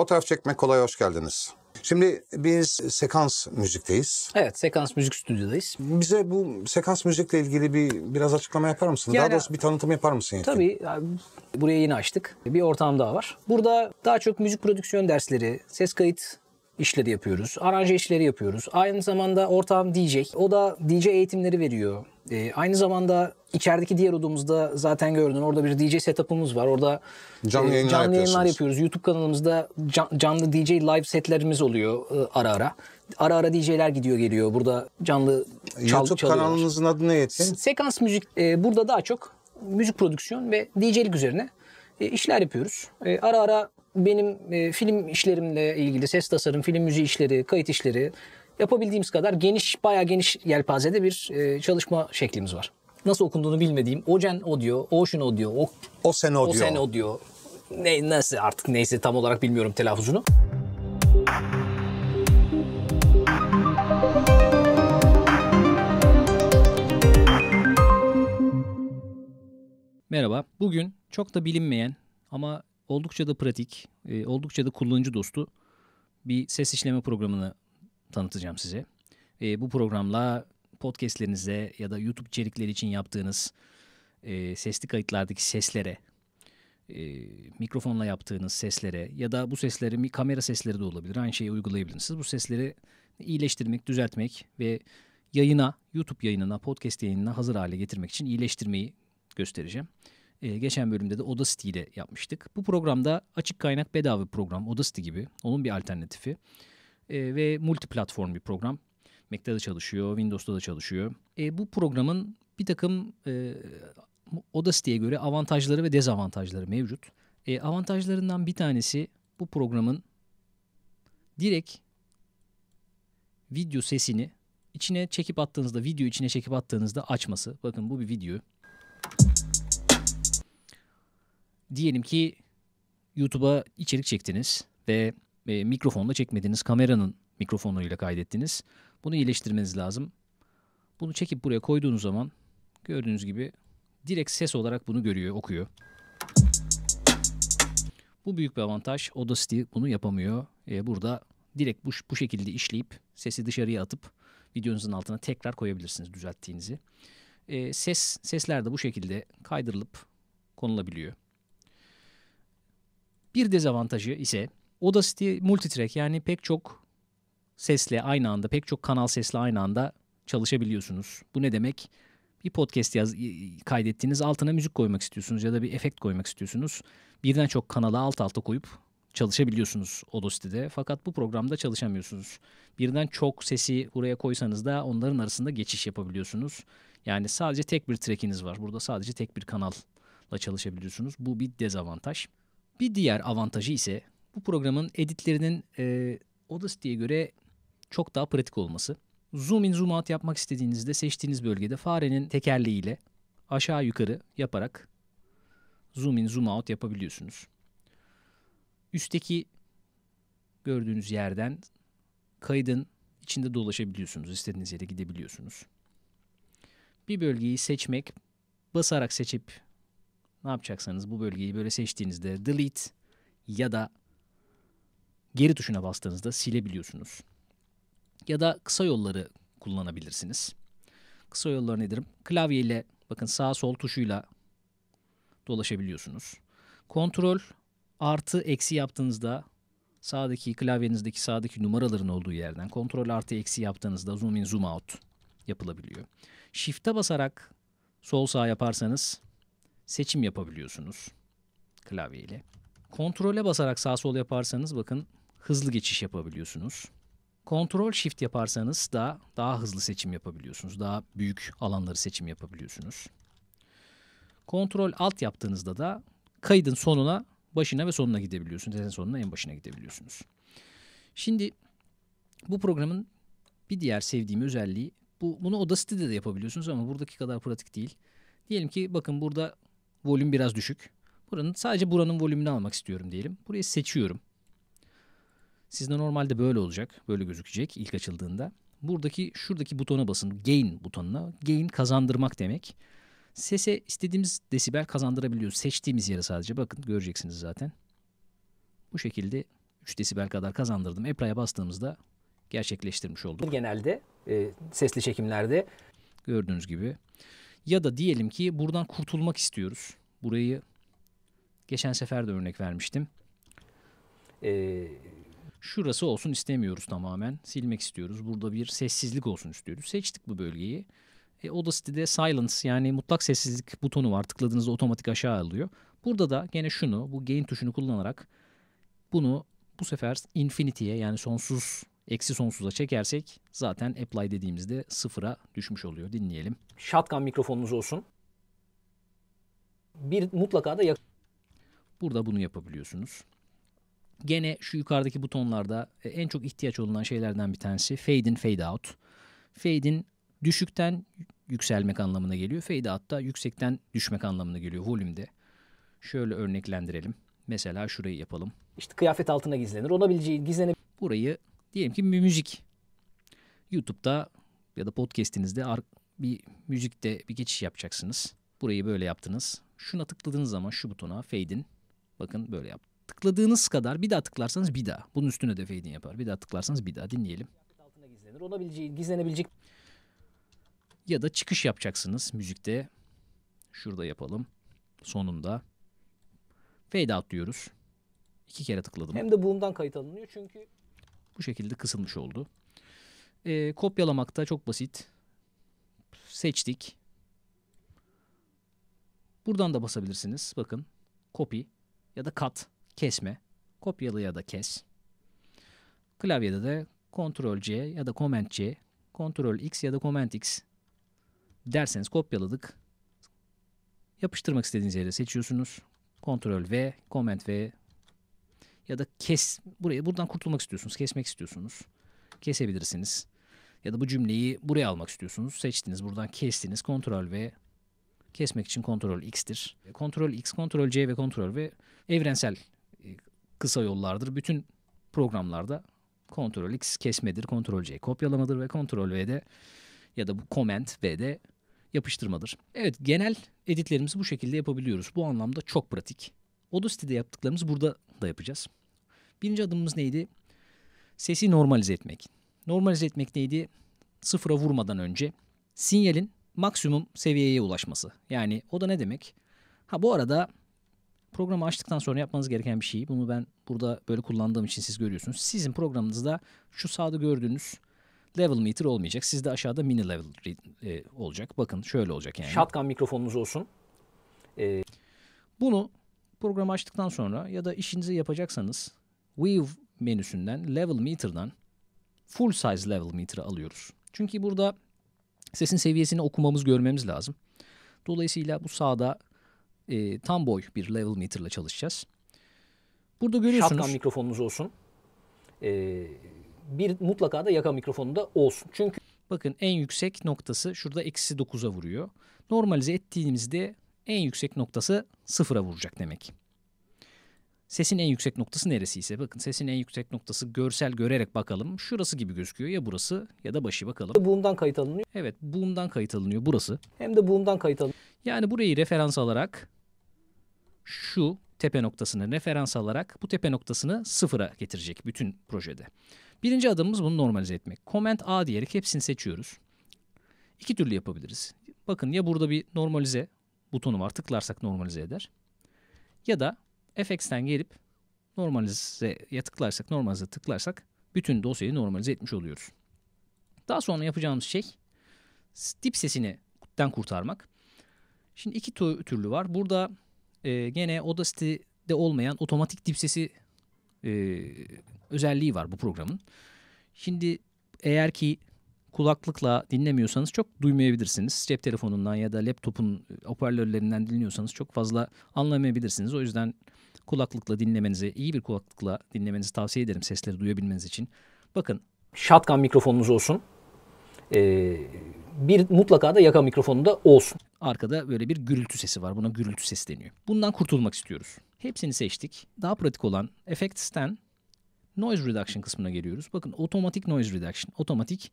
Fotoğraf çekmek kolay hoş geldiniz. Şimdi biz sekans müzikteyiz. Evet, sekans müzik stüdyodayız. Bize bu sekans müzikle ilgili bir biraz açıklama yapar mısın? Yani, Daha doğrusu bir tanıtım yapar mısın? Yetkin? Tabii. Yani buraya yeni açtık. Bir ortağım daha var. Burada daha çok müzik prodüksiyon dersleri, ses kayıt işleri yapıyoruz. Aranje işleri yapıyoruz. Aynı zamanda ortağım DJ. O da DJ eğitimleri veriyor. E, aynı zamanda içerideki diğer odamızda zaten gördün orada bir DJ setup'ımız var. Orada canlı e, yayınlar, canlı yayınlar yapıyoruz. YouTube kanalımızda canlı DJ live setlerimiz oluyor e, ara ara. Ara ara DJ'ler gidiyor geliyor. Burada canlı çal, YouTube çalıyorlar. kanalınızın adı ne Yetin? Sekans Müzik. E, burada daha çok müzik prodüksiyon ve DJ'lik üzerine e, işler yapıyoruz. E, ara ara benim e, film işlerimle ilgili ses tasarım, film müziği işleri, kayıt işleri, yapabildiğimiz kadar geniş, bayağı geniş yelpazede bir e, çalışma şeklimiz var. Nasıl okunduğunu bilmediğim Ocean Audio, Ocean Audio, o, O o sen Ocean sen o diyor. Ne, nasıl artık neyse tam olarak bilmiyorum telaffuzunu. Merhaba. Bugün çok da bilinmeyen ama oldukça da pratik, e, oldukça da kullanıcı dostu bir ses işleme programını tanıtacağım size. E, bu programla podcastlerinize ya da YouTube içerikleri için yaptığınız e, sesli kayıtlardaki seslere, e, mikrofonla yaptığınız seslere ya da bu sesleri kamera sesleri de olabilir. Aynı şeyi uygulayabilirsiniz. Bu sesleri iyileştirmek, düzeltmek ve yayına, YouTube yayınına, podcast yayınına hazır hale getirmek için iyileştirmeyi göstereceğim. Ee, geçen bölümde de Audacity ile yapmıştık. Bu programda açık kaynak bedava bir program Audacity gibi. Onun bir alternatifi e, ve multi platform bir program. Mac'te de çalışıyor, Windows'ta da çalışıyor. E, bu programın bir takım e, Audacity'ye göre avantajları ve dezavantajları mevcut. E, avantajlarından bir tanesi bu programın direkt video sesini içine çekip attığınızda, video içine çekip attığınızda açması. Bakın bu bir video. Diyelim ki YouTube'a içerik çektiniz ve e, mikrofonla çekmediniz. Kameranın mikrofonuyla kaydettiniz. Bunu iyileştirmeniz lazım. Bunu çekip buraya koyduğunuz zaman gördüğünüz gibi direkt ses olarak bunu görüyor, okuyor. Bu büyük bir avantaj. Audacity bunu yapamıyor. E, burada direkt bu, bu şekilde işleyip sesi dışarıya atıp videonuzun altına tekrar koyabilirsiniz düzelttiğinizi. E, ses sesler de bu şekilde kaydırılıp konulabiliyor. Bir dezavantajı ise Audacity multitrack yani pek çok sesle aynı anda, pek çok kanal sesle aynı anda çalışabiliyorsunuz. Bu ne demek? Bir podcast yaz, kaydettiğiniz altına müzik koymak istiyorsunuz ya da bir efekt koymak istiyorsunuz. Birden çok kanala alt alta koyup çalışabiliyorsunuz Audacity'de. Fakat bu programda çalışamıyorsunuz. Birden çok sesi buraya koysanız da onların arasında geçiş yapabiliyorsunuz. Yani sadece tek bir track'iniz var. Burada sadece tek bir kanalla çalışabiliyorsunuz. Bu bir dezavantaj. Bir diğer avantajı ise bu programın editlerinin e, Audacity'ye göre çok daha pratik olması. Zoom in zoom out yapmak istediğinizde seçtiğiniz bölgede farenin tekerleğiyle aşağı yukarı yaparak zoom in zoom out yapabiliyorsunuz. Üstteki gördüğünüz yerden kaydın içinde dolaşabiliyorsunuz. İstediğiniz yere gidebiliyorsunuz. Bir bölgeyi seçmek, basarak seçip ne yapacaksanız bu bölgeyi böyle seçtiğinizde delete ya da geri tuşuna bastığınızda silebiliyorsunuz. Ya da kısa yolları kullanabilirsiniz. Kısa yollar nedir? Klavyeyle bakın sağ sol tuşuyla dolaşabiliyorsunuz. Kontrol artı eksi yaptığınızda sağdaki klavyenizdeki sağdaki numaraların olduğu yerden kontrol artı eksi yaptığınızda zoom in zoom out yapılabiliyor. Shift'e basarak sol sağ yaparsanız seçim yapabiliyorsunuz klavyeyle. Kontrole basarak sağ sol yaparsanız bakın hızlı geçiş yapabiliyorsunuz. Kontrol shift yaparsanız da daha hızlı seçim yapabiliyorsunuz. Daha büyük alanları seçim yapabiliyorsunuz. Kontrol alt yaptığınızda da kaydın sonuna, başına ve sonuna gidebiliyorsunuz. En sonuna en başına gidebiliyorsunuz. Şimdi bu programın bir diğer sevdiğim özelliği bu bunu Audacity'de de yapabiliyorsunuz ama buradaki kadar pratik değil. Diyelim ki bakın burada volüm biraz düşük. Buranın sadece buranın volümünü almak istiyorum diyelim. Burayı seçiyorum. Sizde normalde böyle olacak. Böyle gözükecek ilk açıldığında. Buradaki şuradaki butona basın. Gain butonuna. Gain kazandırmak demek. Sese istediğimiz desibel kazandırabiliyoruz. Seçtiğimiz yere sadece bakın göreceksiniz zaten. Bu şekilde 3 desibel kadar kazandırdım. Apply'a bastığımızda gerçekleştirmiş olduk. Genelde e, sesli çekimlerde gördüğünüz gibi. Ya da diyelim ki buradan kurtulmak istiyoruz. Burayı geçen sefer de örnek vermiştim. E, şurası olsun istemiyoruz tamamen. Silmek istiyoruz. Burada bir sessizlik olsun istiyoruz. Seçtik bu bölgeyi. E, Audacity'de silence yani mutlak sessizlik butonu var. Tıkladığınızda otomatik aşağı alıyor. Burada da gene şunu bu gain tuşunu kullanarak bunu bu sefer infinity'ye yani sonsuz eksi sonsuza çekersek zaten apply dediğimizde sıfıra düşmüş oluyor. Dinleyelim. Shotgun mikrofonunuz olsun. Bir mutlaka da yak- Burada bunu yapabiliyorsunuz. Gene şu yukarıdaki butonlarda e, en çok ihtiyaç olunan şeylerden bir tanesi fade in fade out. Fade in düşükten yükselmek anlamına geliyor. Fade out da yüksekten düşmek anlamına geliyor volümde. Şöyle örneklendirelim. Mesela şurayı yapalım. İşte kıyafet altına gizlenir. Olabileceği gizlenir. Burayı diyelim ki bir müzik. YouTube'da ya da podcast'inizde bir müzikte bir geçiş yapacaksınız. Burayı böyle yaptınız. Şuna tıkladığınız zaman şu butona fade in. Bakın böyle yaptı tıkladığınız kadar bir daha tıklarsanız bir daha. Bunun üstüne de fading yapar. Bir daha tıklarsanız bir daha dinleyelim. Altında gizlenir. Olabileceği, gizlenebilecek. Ya da çıkış yapacaksınız müzikte. Şurada yapalım. Sonunda. Fade out diyoruz. İki kere tıkladım. Hem de boom'dan kayıt alınıyor çünkü. Bu şekilde kısılmış oldu. E, ee, kopyalamakta çok basit. Seçtik. Buradan da basabilirsiniz. Bakın. Copy ya da cut kesme. Kopyalı ya da kes. Klavyede de Ctrl C ya da Command C, Ctrl X ya da Command X derseniz kopyaladık. Yapıştırmak istediğiniz yere seçiyorsunuz. Ctrl V, Command V ya da kes buraya buradan kurtulmak istiyorsunuz, kesmek istiyorsunuz. Kesebilirsiniz. Ya da bu cümleyi buraya almak istiyorsunuz. Seçtiniz, buradan kestiniz. Ctrl V kesmek için Ctrl X'tir. Ctrl X, Ctrl C ve Ctrl V evrensel kısa yollardır. Bütün programlarda Ctrl X kesmedir, Ctrl C kopyalamadır ve Ctrl V'de ya da bu Command V'de yapıştırmadır. Evet genel editlerimizi bu şekilde yapabiliyoruz. Bu anlamda çok pratik. Audacity'de yaptıklarımızı burada da yapacağız. Birinci adımımız neydi? Sesi normalize etmek. Normalize etmek neydi? Sıfıra vurmadan önce sinyalin maksimum seviyeye ulaşması. Yani o da ne demek? Ha bu arada Programı açtıktan sonra yapmanız gereken bir şey. Bunu ben burada böyle kullandığım için siz görüyorsunuz. Sizin programınızda şu sağda gördüğünüz level meter olmayacak. Sizde aşağıda mini level e, olacak. Bakın şöyle olacak yani. Shotgun mikrofonunuz olsun. Ee... Bunu programı açtıktan sonra ya da işinizi yapacaksanız Weave menüsünden level meter'dan full size level meter'ı alıyoruz. Çünkü burada sesin seviyesini okumamız görmemiz lazım. Dolayısıyla bu sağda e, tam boy bir level meter ile çalışacağız. Burada görüyorsunuz. Shotgun mikrofonunuz olsun. Ee, bir mutlaka da yaka mikrofonu da olsun. Çünkü bakın en yüksek noktası şurada eksi 9'a vuruyor. Normalize ettiğimizde en yüksek noktası sıfıra vuracak demek. Sesin en yüksek noktası neresiyse bakın sesin en yüksek noktası görsel görerek bakalım. Şurası gibi gözüküyor ya burası ya da başı bakalım. Boom'dan kayıt alınıyor. Evet boom'dan kayıt alınıyor burası. Hem de boom'dan kayıt alınıyor. Yani burayı referans alarak şu tepe noktasını referans alarak bu tepe noktasını sıfıra getirecek bütün projede. Birinci adımımız bunu normalize etmek. Comment A diyerek hepsini seçiyoruz. İki türlü yapabiliriz. Bakın ya burada bir normalize butonu var tıklarsak normalize eder. Ya da FX'ten gelip normalize'ye tıklarsak normalize tıklarsak bütün dosyayı normalize etmiş oluyoruz. Daha sonra yapacağımız şey dip sesini kurtarmak. Şimdi iki türlü var. Burada e, gene Audacity'de olmayan otomatik dip sesi e, özelliği var bu programın. Şimdi eğer ki kulaklıkla dinlemiyorsanız çok duymayabilirsiniz. Cep telefonundan ya da laptopun e, hoparlörlerinden dinliyorsanız çok fazla anlamayabilirsiniz. O yüzden kulaklıkla dinlemenizi, iyi bir kulaklıkla dinlemenizi tavsiye ederim sesleri duyabilmeniz için. Bakın. Shotgun mikrofonunuz olsun. Ee, bir mutlaka da yaka mikrofonu da olsun. Arkada böyle bir gürültü sesi var. Buna gürültü sesi deniyor. Bundan kurtulmak istiyoruz. Hepsini seçtik. Daha pratik olan Effects'ten Noise Reduction kısmına geliyoruz. Bakın otomatik Noise Reduction, otomatik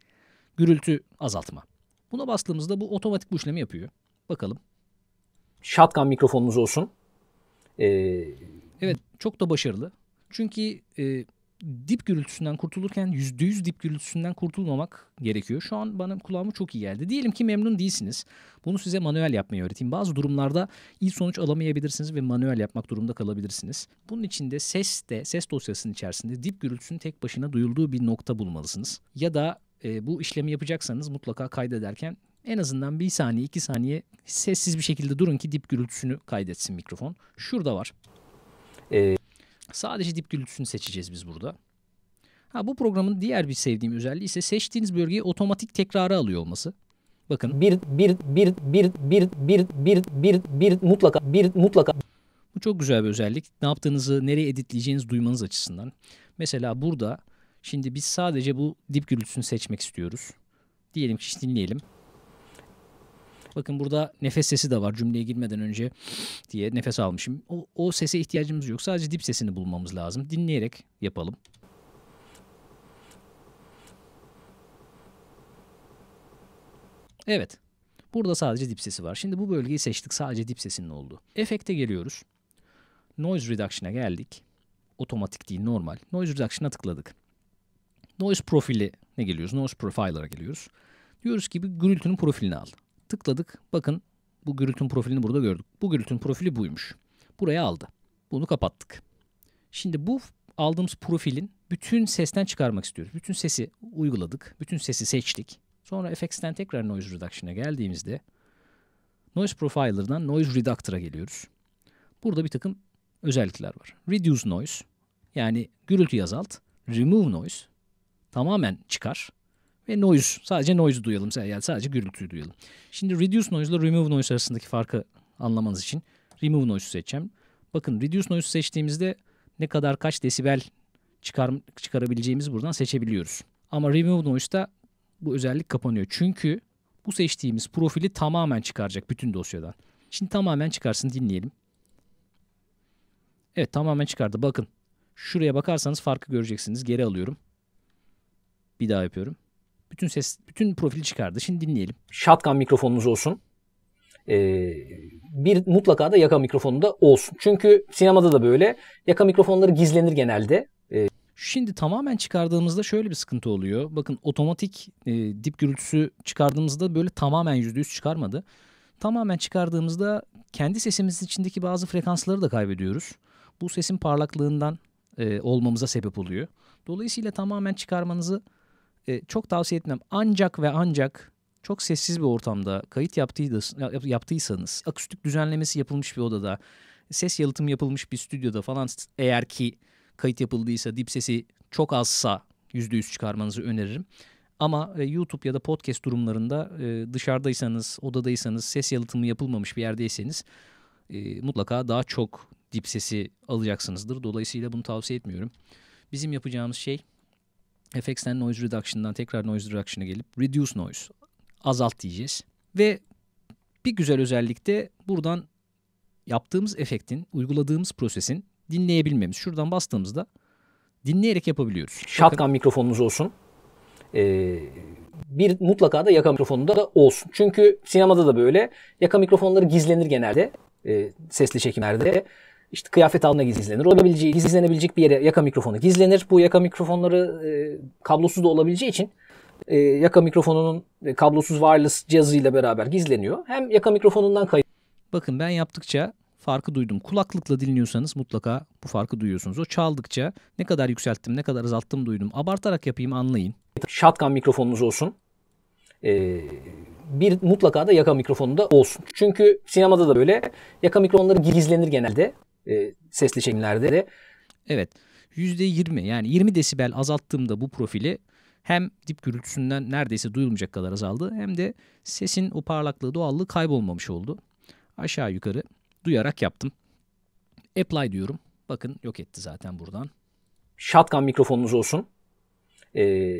gürültü azaltma. Buna bastığımızda bu otomatik bu işlemi yapıyor. Bakalım. Shotgun mikrofonunuz olsun. Ee... Evet çok da başarılı. Çünkü e, dip gürültüsünden kurtulurken yüzde yüz dip gürültüsünden kurtulmamak gerekiyor. Şu an bana kulağıma çok iyi geldi. Diyelim ki memnun değilsiniz. Bunu size manuel yapmayı öğreteyim. Bazı durumlarda iyi sonuç alamayabilirsiniz ve manuel yapmak durumunda kalabilirsiniz. Bunun için de ses de ses dosyasının içerisinde dip gürültüsünün tek başına duyulduğu bir nokta bulmalısınız. Ya da e, bu işlemi yapacaksanız mutlaka kaydederken en azından bir saniye iki saniye sessiz bir şekilde durun ki dip gürültüsünü kaydetsin mikrofon. Şurada var. Ee, Sadece dip gürültüsünü seçeceğiz biz burada. Ha bu programın diğer bir sevdiğim özelliği ise seçtiğiniz bölgeyi otomatik tekrarı alıyor olması. Bakın bir bir bir bir bir bir bir bir bir mutlaka bir mutlaka bu çok güzel bir özellik. Ne yaptığınızı, nereye editleyeceğinizi duymanız açısından. Mesela burada şimdi biz sadece bu dip gürültüsünü seçmek istiyoruz. Diyelim ki dinleyelim. Bakın burada nefes sesi de var cümleye girmeden önce diye nefes almışım. O, o sese ihtiyacımız yok. Sadece dip sesini bulmamız lazım. Dinleyerek yapalım. Evet. Burada sadece dip sesi var. Şimdi bu bölgeyi seçtik. Sadece dip sesinin oldu. Efekte geliyoruz. Noise Reduction'a geldik. Otomatik değil normal. Noise Reduction'a tıkladık. Noise profili ne geliyoruz? Noise Profiler'a geliyoruz. Diyoruz ki bir gürültünün profilini al. Tıkladık. Bakın bu gürültün profilini burada gördük. Bu gürültün profili buymuş. Buraya aldı. Bunu kapattık. Şimdi bu aldığımız profilin bütün sesten çıkarmak istiyoruz. Bütün sesi uyguladık. Bütün sesi seçtik. Sonra FX'ten tekrar Noise Reduction'a geldiğimizde Noise Profiler'dan Noise Reductor'a geliyoruz. Burada bir takım özellikler var. Reduce Noise yani gürültü azalt. Remove Noise tamamen çıkar ve noise. Sadece noise duyalım. Yani sadece gürültüyü duyalım. Şimdi reduce noise ile remove noise arasındaki farkı anlamanız için remove noise'u seçeceğim. Bakın reduce noise'u seçtiğimizde ne kadar kaç desibel çıkar, çıkarabileceğimizi buradan seçebiliyoruz. Ama remove da bu özellik kapanıyor. Çünkü bu seçtiğimiz profili tamamen çıkaracak bütün dosyadan. Şimdi tamamen çıkarsın dinleyelim. Evet tamamen çıkardı. Bakın şuraya bakarsanız farkı göreceksiniz. Geri alıyorum. Bir daha yapıyorum. Bütün ses, bütün profili çıkardı. Şimdi dinleyelim. Shotgun mikrofonunuz olsun. Ee, bir mutlaka da yaka mikrofonu da olsun. Çünkü sinemada da böyle. Yaka mikrofonları gizlenir genelde. Ee, Şimdi tamamen çıkardığımızda şöyle bir sıkıntı oluyor. Bakın otomatik e, dip gürültüsü çıkardığımızda böyle tamamen %100 çıkarmadı. Tamamen çıkardığımızda kendi sesimiz içindeki bazı frekansları da kaybediyoruz. Bu sesin parlaklığından e, olmamıza sebep oluyor. Dolayısıyla tamamen çıkarmanızı e, çok tavsiye etmem. Ancak ve ancak çok sessiz bir ortamda kayıt yaptıysanız, akustik düzenlemesi yapılmış bir odada, ses yalıtımı yapılmış bir stüdyoda falan eğer ki kayıt yapıldıysa dip sesi çok azsa %100 çıkarmanızı öneririm. Ama e, YouTube ya da podcast durumlarında e, dışarıdaysanız, odadaysanız, ses yalıtımı yapılmamış bir yerdeyseniz e, mutlaka daha çok dip sesi alacaksınızdır. Dolayısıyla bunu tavsiye etmiyorum. Bizim yapacağımız şey FX'ten noise reduction'dan tekrar noise reduction'a gelip reduce noise azalt diyeceğiz. Ve bir güzel özellikte buradan yaptığımız efektin, uyguladığımız prosesin dinleyebilmemiz. Şuradan bastığımızda dinleyerek yapabiliyoruz. Shotgun mikrofonunuz olsun. Ee, bir mutlaka da yaka mikrofonu da olsun. Çünkü sinemada da böyle. Yaka mikrofonları gizlenir genelde e, sesli çekimlerde işte kıyafet altında gizlenir. Olabileceği, gizlenebilecek bir yere yaka mikrofonu gizlenir. Bu yaka mikrofonları e, kablosuz da olabileceği için e, yaka mikrofonunun e, kablosuz wireless cihazıyla beraber gizleniyor. Hem yaka mikrofonundan kayıt. Bakın ben yaptıkça farkı duydum. Kulaklıkla dinliyorsanız mutlaka bu farkı duyuyorsunuz. O çaldıkça ne kadar yükselttim, ne kadar azalttım duydum. Abartarak yapayım anlayın. Shotgun mikrofonunuz olsun. Ee, bir mutlaka da yaka mikrofonu da olsun. Çünkü sinemada da böyle yaka mikrofonları gizlenir genelde e, sesli şekillerde de. Evet %20 yani 20 desibel azalttığımda bu profili hem dip gürültüsünden neredeyse duyulmayacak kadar azaldı hem de sesin o parlaklığı doğallığı kaybolmamış oldu. Aşağı yukarı duyarak yaptım. Apply diyorum. Bakın yok etti zaten buradan. Shotgun mikrofonunuz olsun. Ee,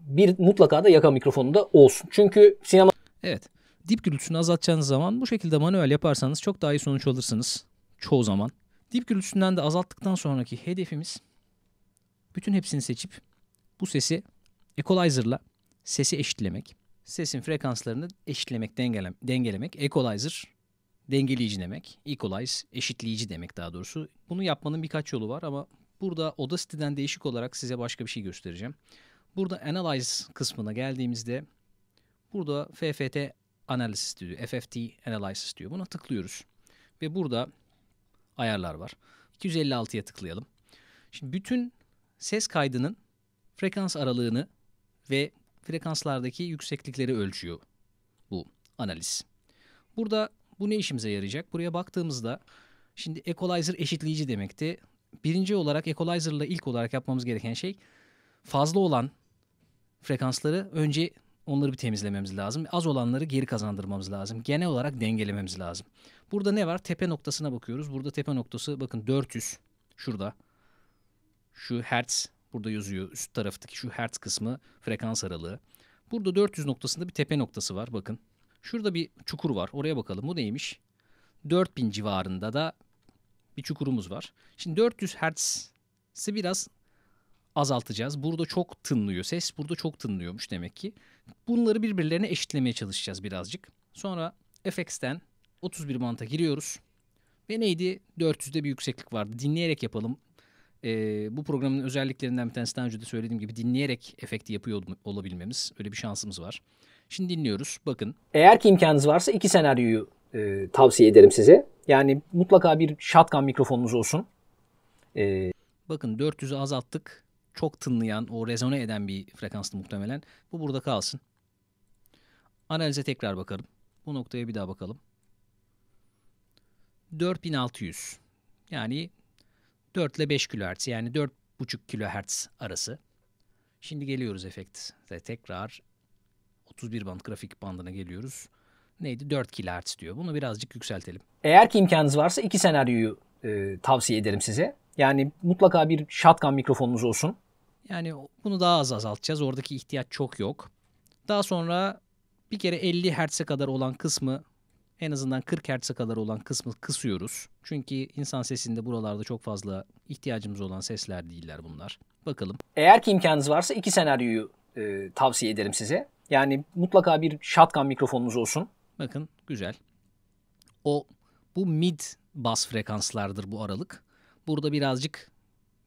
bir mutlaka da yaka mikrofonu da olsun. Çünkü sinema... Evet. Dip gürültüsünü azaltacağınız zaman bu şekilde manuel yaparsanız çok daha iyi sonuç alırsınız. Çoğu zaman. Dip gürültüsünden de azalttıktan sonraki hedefimiz bütün hepsini seçip bu sesi equalizer'la sesi eşitlemek. Sesin frekanslarını eşitlemek, dengele, dengelemek. Equalizer dengeleyici demek. Equalize eşitleyici demek daha doğrusu. Bunu yapmanın birkaç yolu var ama burada Audacity'den değişik olarak size başka bir şey göstereceğim. Burada Analyze kısmına geldiğimizde burada FFT Analysis diyor. FFT Analysis diyor. Buna tıklıyoruz. Ve burada ayarlar var. 256'ya tıklayalım. Şimdi bütün ses kaydının frekans aralığını ve frekanslardaki yükseklikleri ölçüyor bu analiz. Burada bu ne işimize yarayacak? Buraya baktığımızda şimdi equalizer eşitleyici demekti. Birinci olarak Equalizer ile ilk olarak yapmamız gereken şey fazla olan frekansları önce Onları bir temizlememiz lazım. Az olanları geri kazandırmamız lazım. Genel olarak dengelememiz lazım. Burada ne var? Tepe noktasına bakıyoruz. Burada tepe noktası bakın 400. Şurada. Şu hertz burada yazıyor. Üst taraftaki şu hertz kısmı frekans aralığı. Burada 400 noktasında bir tepe noktası var bakın. Şurada bir çukur var. Oraya bakalım. Bu neymiş? 4000 civarında da bir çukurumuz var. Şimdi 400 hertz'i biraz azaltacağız. Burada çok tınlıyor. Ses burada çok tınlıyormuş demek ki. Bunları birbirlerine eşitlemeye çalışacağız birazcık. Sonra fx'ten 31 manta giriyoruz. Ve neydi? 400'de bir yükseklik vardı. Dinleyerek yapalım. Ee, bu programın özelliklerinden bir tanesi daha önce de söylediğim gibi dinleyerek efekti yapıyor olabilmemiz. Öyle bir şansımız var. Şimdi dinliyoruz. Bakın. Eğer ki imkanınız varsa iki senaryoyu e, tavsiye ederim size. Yani mutlaka bir shotgun mikrofonunuz olsun. Ee... Bakın 400'ü azalttık çok tınlayan, o rezone eden bir frekanstı muhtemelen. Bu burada kalsın. Analize tekrar bakalım. Bu noktaya bir daha bakalım. 4600 yani 4 ile 5 kHz yani 4,5 kHz arası. Şimdi geliyoruz efekte. Tekrar 31 band grafik bandına geliyoruz. Neydi? 4 kHz diyor. Bunu birazcık yükseltelim. Eğer ki imkanınız varsa iki senaryoyu e, tavsiye ederim size. Yani mutlaka bir shotgun mikrofonunuz olsun. Yani bunu daha az azaltacağız. Oradaki ihtiyaç çok yok. Daha sonra bir kere 50 Hz'e kadar olan kısmı en azından 40 Hz'e kadar olan kısmı kısıyoruz. Çünkü insan sesinde buralarda çok fazla ihtiyacımız olan sesler değiller bunlar. Bakalım. Eğer ki imkanınız varsa iki senaryoyu e, tavsiye ederim size. Yani mutlaka bir shotgun mikrofonunuz olsun. Bakın güzel. O bu mid bas frekanslardır bu aralık. Burada birazcık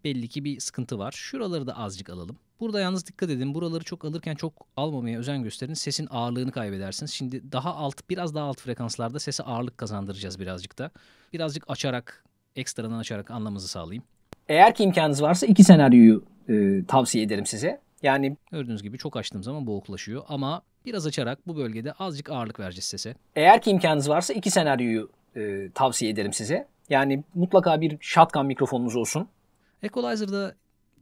belli ki bir sıkıntı var. Şuraları da azıcık alalım. Burada yalnız dikkat edin. Buraları çok alırken çok almamaya özen gösterin. Sesin ağırlığını kaybedersiniz. Şimdi daha alt, biraz daha alt frekanslarda sese ağırlık kazandıracağız birazcık da. Birazcık açarak, ekstradan açarak anlamınızı sağlayayım. Eğer ki imkanınız varsa iki senaryoyu e, tavsiye ederim size. Yani gördüğünüz gibi çok açtığım zaman boğuklaşıyor ama biraz açarak bu bölgede azıcık ağırlık vereceğiz sese. Eğer ki imkanınız varsa iki senaryoyu e, tavsiye ederim size. Yani mutlaka bir shotgun mikrofonunuz olsun. Equalizer'da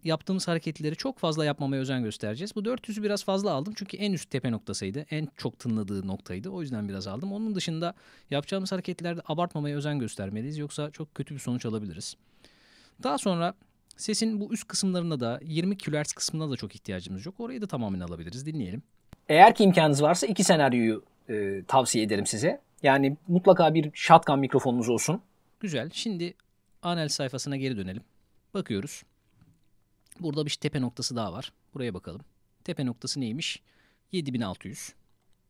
yaptığımız hareketleri çok fazla yapmamaya özen göstereceğiz. Bu 400'ü biraz fazla aldım çünkü en üst tepe noktasıydı. En çok tınladığı noktaydı. O yüzden biraz aldım. Onun dışında yapacağımız hareketlerde abartmamaya özen göstermeliyiz. Yoksa çok kötü bir sonuç alabiliriz. Daha sonra sesin bu üst kısımlarında da 20 kHz kısmına da çok ihtiyacımız yok. Orayı da tamamen alabiliriz. Dinleyelim. Eğer ki imkanınız varsa iki senaryoyu e, tavsiye ederim size. Yani mutlaka bir shotgun mikrofonunuz olsun. Güzel. Şimdi anel sayfasına geri dönelim. Bakıyoruz. Burada bir tepe noktası daha var. Buraya bakalım. Tepe noktası neymiş? 7600.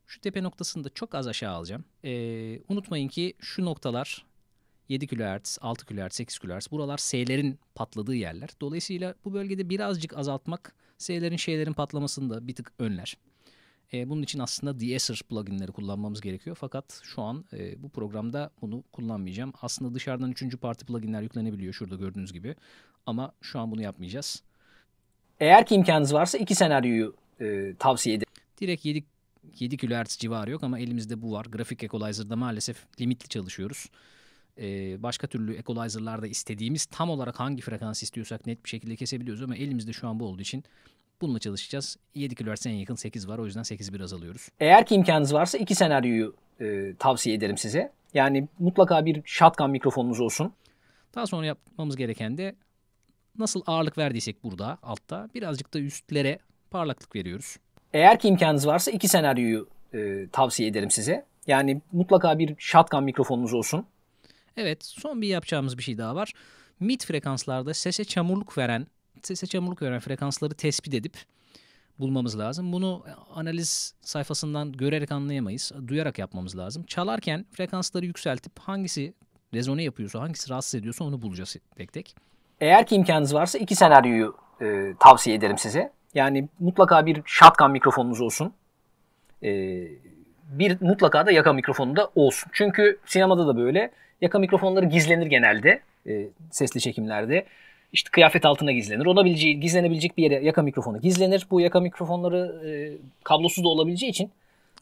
Şu tepe noktasını da çok az aşağı alacağım. Ee, unutmayın ki şu noktalar 7 kHz, 6 kHz, 8 kHz buralar S'lerin patladığı yerler. Dolayısıyla bu bölgede birazcık azaltmak S'lerin şeylerin patlamasını da bir tık önler. E, bunun için aslında deesser pluginleri kullanmamız gerekiyor. Fakat şu an e, bu programda bunu kullanmayacağım. Aslında dışarıdan üçüncü parti pluginler yüklenebiliyor şurada gördüğünüz gibi. Ama şu an bunu yapmayacağız. Eğer ki imkanınız varsa iki senaryoyu e, tavsiye ederim. Direkt 7, 7 kHz civarı yok ama elimizde bu var. Grafik Equalizer'da maalesef limitli çalışıyoruz. Ee, başka türlü equalizer'larda istediğimiz tam olarak hangi frekans istiyorsak net bir şekilde kesebiliyoruz ama elimizde şu an bu olduğu için Bununla çalışacağız. 7 kilohertz en yakın 8 var. O yüzden 8 biraz alıyoruz. Eğer ki imkanınız varsa iki senaryoyu e, tavsiye ederim size. Yani mutlaka bir shotgun mikrofonunuz olsun. Daha sonra yapmamız gereken de nasıl ağırlık verdiysek burada altta birazcık da üstlere parlaklık veriyoruz. Eğer ki imkanınız varsa iki senaryoyu e, tavsiye ederim size. Yani mutlaka bir shotgun mikrofonunuz olsun. Evet son bir yapacağımız bir şey daha var. Mid frekanslarda sese çamurluk veren sese çamurluk veren frekansları tespit edip bulmamız lazım. Bunu e, analiz sayfasından görerek anlayamayız. Duyarak yapmamız lazım. Çalarken frekansları yükseltip hangisi rezone yapıyorsa, hangisi rahatsız ediyorsa onu bulacağız tek tek. Eğer ki imkanınız varsa iki senaryoyu e, tavsiye ederim size. Yani mutlaka bir shotgun mikrofonunuz olsun. E, bir mutlaka da yaka mikrofonu da olsun. Çünkü sinemada da böyle. Yaka mikrofonları gizlenir genelde e, sesli çekimlerde işte kıyafet altına gizlenir. Olabileceği, gizlenebilecek bir yere yaka mikrofonu gizlenir. Bu yaka mikrofonları e, kablosuz da olabileceği için.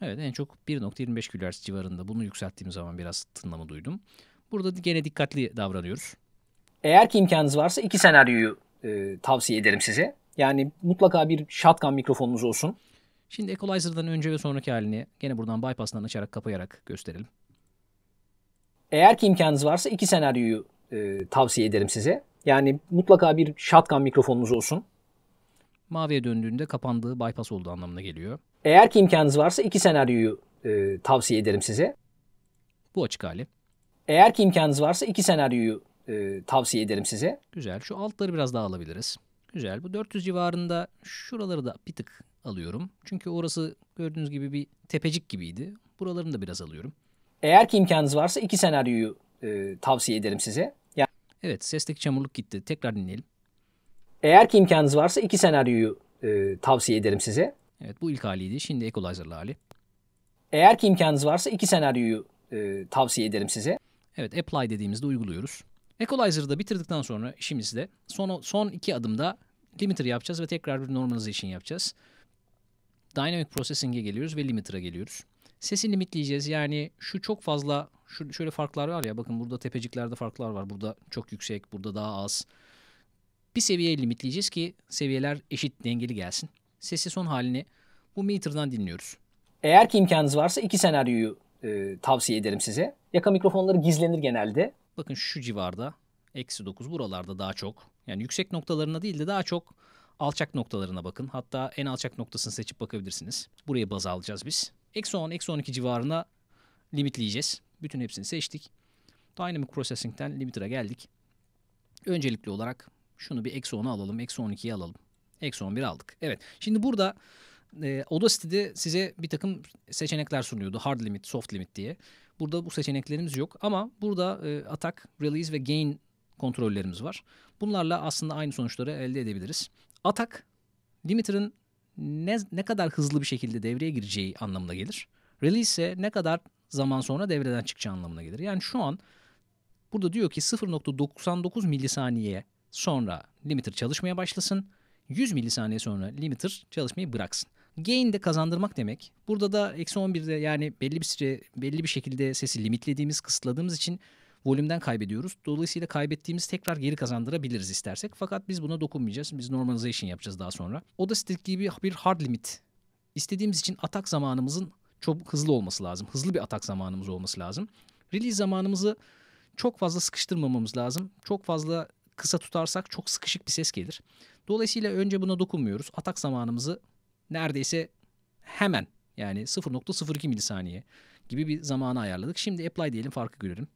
Evet en çok 1.25 kHz civarında bunu yükselttiğim zaman biraz tınlama duydum. Burada gene dikkatli davranıyoruz. Eğer ki imkanınız varsa iki senaryoyu e, tavsiye ederim size. Yani mutlaka bir shotgun mikrofonunuz olsun. Şimdi Equalizer'dan önce ve sonraki halini gene buradan bypass'tan açarak kapayarak gösterelim. Eğer ki imkanınız varsa iki senaryoyu e, tavsiye ederim size. Yani mutlaka bir shotgun mikrofonunuz olsun. Maviye döndüğünde kapandığı bypass olduğu anlamına geliyor. Eğer ki imkanınız varsa iki senaryoyu e, tavsiye ederim size. Bu açık hali. Eğer ki imkanınız varsa iki senaryoyu e, tavsiye ederim size. Güzel. Şu altları biraz daha alabiliriz. Güzel. Bu 400 civarında şuraları da bir tık alıyorum. Çünkü orası gördüğünüz gibi bir tepecik gibiydi. Buralarını da biraz alıyorum. Eğer ki imkanınız varsa iki senaryoyu e, tavsiye ederim size. Evet sesteki çamurluk gitti. Tekrar dinleyelim. Eğer ki imkanınız varsa iki senaryoyu e, tavsiye ederim size. Evet bu ilk haliydi. Şimdi Equalizer'lı hali. Eğer ki imkanınız varsa iki senaryoyu e, tavsiye ederim size. Evet apply dediğimizde uyguluyoruz. Equalizerı da bitirdikten sonra şimdi işimizde son, son iki adımda limiter yapacağız ve tekrar bir normalization yapacağız. Dynamic Processing'e geliyoruz ve limiter'a geliyoruz. Sesi limitleyeceğiz. Yani şu çok fazla şu, şöyle farklar var ya bakın burada tepeciklerde farklar var. Burada çok yüksek, burada daha az. Bir seviye limitleyeceğiz ki seviyeler eşit dengeli gelsin. Sesi son halini bu meter'dan dinliyoruz. Eğer ki imkanınız varsa iki senaryoyu e, tavsiye ederim size. Yaka mikrofonları gizlenir genelde. Bakın şu civarda eksi 9 buralarda daha çok. Yani yüksek noktalarına değil de daha çok alçak noktalarına bakın. Hatta en alçak noktasını seçip bakabilirsiniz. Buraya baz alacağız biz eksi 10, eksi 12 civarına limitleyeceğiz. Bütün hepsini seçtik. Dynamic Processing'ten limiter'a geldik. Öncelikli olarak şunu bir eksi 10'a alalım, eksi 12'yi alalım. Eksi 11 aldık. Evet. Şimdi burada e, Audacity'de size bir takım seçenekler sunuyordu. Hard limit, soft limit diye. Burada bu seçeneklerimiz yok ama burada e, atak, release ve gain kontrollerimiz var. Bunlarla aslında aynı sonuçları elde edebiliriz. Atak, limiter'ın ne, ne kadar hızlı bir şekilde devreye gireceği anlamına gelir. Release ise ne kadar zaman sonra devreden çıkacağı anlamına gelir. Yani şu an burada diyor ki 0.99 milisaniye sonra limiter çalışmaya başlasın. 100 milisaniye sonra limiter çalışmayı bıraksın. Gain de kazandırmak demek. Burada da eksi 11'de yani belli bir süre belli bir şekilde sesi limitlediğimiz, kısıtladığımız için volümden kaybediyoruz. Dolayısıyla kaybettiğimiz tekrar geri kazandırabiliriz istersek. Fakat biz buna dokunmayacağız. Biz normalization yapacağız daha sonra. O da stack gibi bir hard limit. İstediğimiz için atak zamanımızın çok hızlı olması lazım. Hızlı bir atak zamanımız olması lazım. Release zamanımızı çok fazla sıkıştırmamamız lazım. Çok fazla kısa tutarsak çok sıkışık bir ses gelir. Dolayısıyla önce buna dokunmuyoruz. Atak zamanımızı neredeyse hemen yani 0.02 milisaniye gibi bir zamana ayarladık. Şimdi apply diyelim farkı görelim.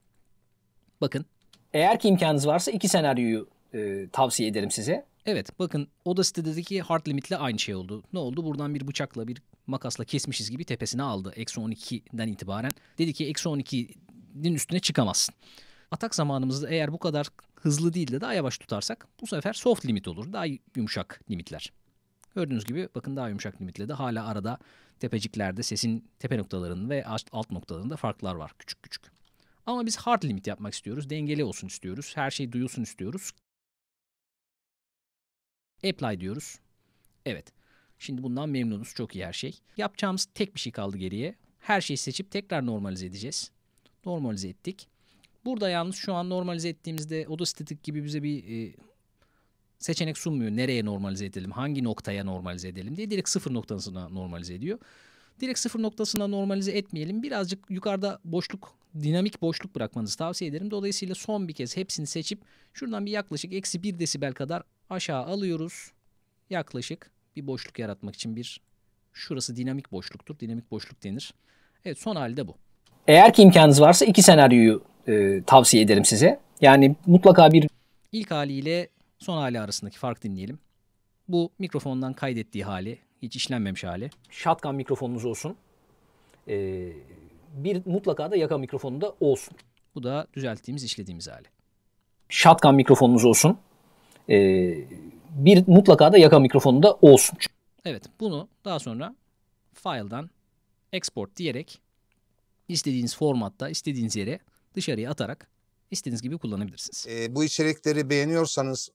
Bakın. Eğer ki imkanınız varsa iki senaryoyu e, tavsiye ederim size. Evet bakın o da sitedeki hard limitle aynı şey oldu. Ne oldu? Buradan bir bıçakla bir makasla kesmişiz gibi tepesine aldı. Eksi 12'den itibaren. Dedi ki eksi 12'nin üstüne çıkamazsın. Atak zamanımızda eğer bu kadar hızlı değil de daha yavaş tutarsak bu sefer soft limit olur. Daha yumuşak limitler. Gördüğünüz gibi bakın daha yumuşak limitle de hala arada tepeciklerde sesin tepe noktalarının ve alt noktalarında farklar var küçük küçük. Ama biz hard limit yapmak istiyoruz. Dengeli olsun istiyoruz. Her şey duyulsun istiyoruz. Apply diyoruz. Evet. Şimdi bundan memnunuz. Çok iyi her şey. Yapacağımız tek bir şey kaldı geriye. Her şeyi seçip tekrar normalize edeceğiz. Normalize ettik. Burada yalnız şu an normalize ettiğimizde oda odostatik gibi bize bir e, seçenek sunmuyor. Nereye normalize edelim, hangi noktaya normalize edelim diye direkt sıfır noktasına normalize ediyor. Direkt sıfır noktasına normalize etmeyelim. Birazcık yukarıda boşluk dinamik boşluk bırakmanızı tavsiye ederim. Dolayısıyla son bir kez hepsini seçip şuradan bir yaklaşık eksi bir desibel kadar aşağı alıyoruz. Yaklaşık bir boşluk yaratmak için bir şurası dinamik boşluktur. Dinamik boşluk denir. Evet son halde bu. Eğer ki imkanınız varsa iki senaryoyu e, tavsiye ederim size. Yani mutlaka bir... ilk haliyle son hali arasındaki fark dinleyelim. Bu mikrofondan kaydettiği hali, hiç işlenmemiş hali. Shotgun mikrofonunuz olsun. Ee, bir mutlaka da yaka mikrofonu da olsun. Bu da düzelttiğimiz, işlediğimiz hali. Shotgun mikrofonunuz olsun. Ee, bir mutlaka da yaka mikrofonu da olsun. Evet bunu daha sonra file'dan export diyerek istediğiniz formatta, istediğiniz yere dışarıya atarak istediğiniz gibi kullanabilirsiniz. E, bu içerikleri beğeniyorsanız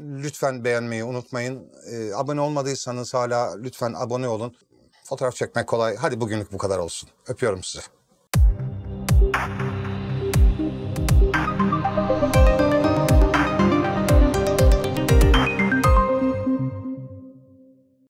lütfen beğenmeyi unutmayın. E, abone olmadıysanız hala lütfen abone olun. Fotoğraf çekmek kolay. Hadi bugünlük bu kadar olsun. Öpüyorum sizi.